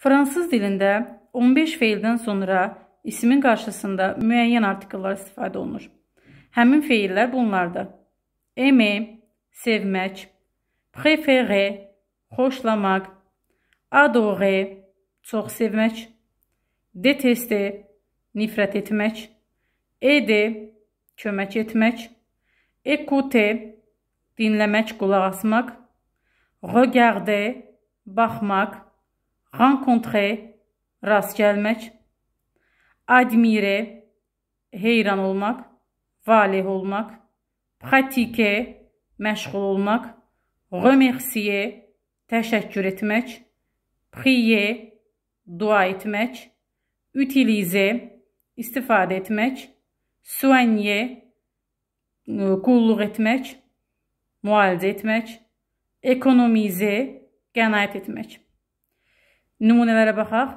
Fransız dilində 15 feildən sonra ismin qarşısında müəyyən artikellar istifadə olunur. Həmin feillər bunlardır. Aimer, sevmək, préférer, xoşlamaq, adorer, çox sevmək, détester, nifrət etmək, aider, kömək etmək, écouter, dinləmək, qulaq asmaq, regarder, baxmaq, rencontrer, rast gəlmək, admire, heyran olmaq, valeh olmaq, pratike, məşğul olmaq, remersiye, təşəkkür etmək, priye, dua etmək, utilize, istifadə etmək, soigne, qulluq etmək, müalicə etmək, ekonomize, qənaət etmək. Nümunələrə baxaq.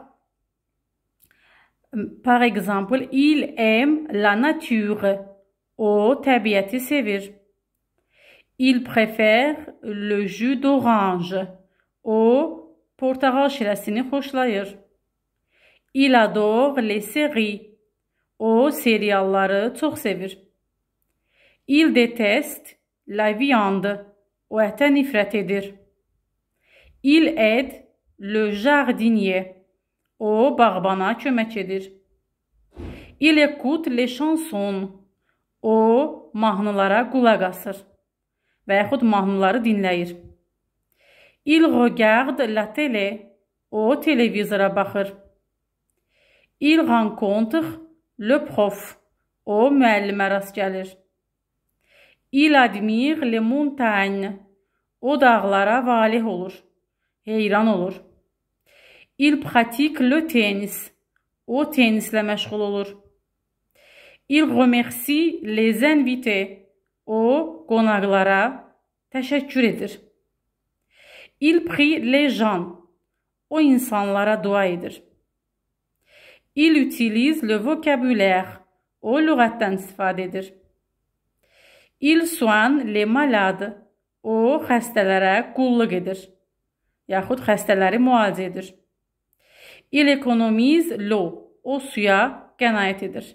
Par exemple, il aime la nature. O təbiəti sevir. Il préfère le jus d'orange. O portakal şirəsini xoşlayır. Il adore les séries. O serialları çox sevir. Il déteste la viande. O ətə nifrət edir. Il aide le jardinier. O bağbana kömək edir. Il écoute les chansons. O mahnılara qulaq asır və yaxud mahnıları dinləyir. Il regarde la télé. O televizora baxır. Il rencontre le prof. O müəllimə rast gəlir. Il admire les montagnes. O dağlara valeh olur. Heyran olur. Il pratique le tennis. O tennislə məşğul olur. Il remercie les invités. O qonaqlara təşəkkür edir. Il prie les gens. O insanlara dua edir. Il utilise le vocabulaire. O lüğətdən istifadə edir. Il soigne les malades. O xəstələrə qulluq edir. Yaxud xəstələri müalicə edir. Il economize l'eau. O suya qənaət edir.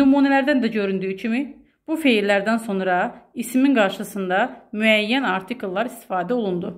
Nümunələrdən də göründüyü kimi, bu feillərdən sonra ismin qarşısında müəyyən artikellar istifadə olundu.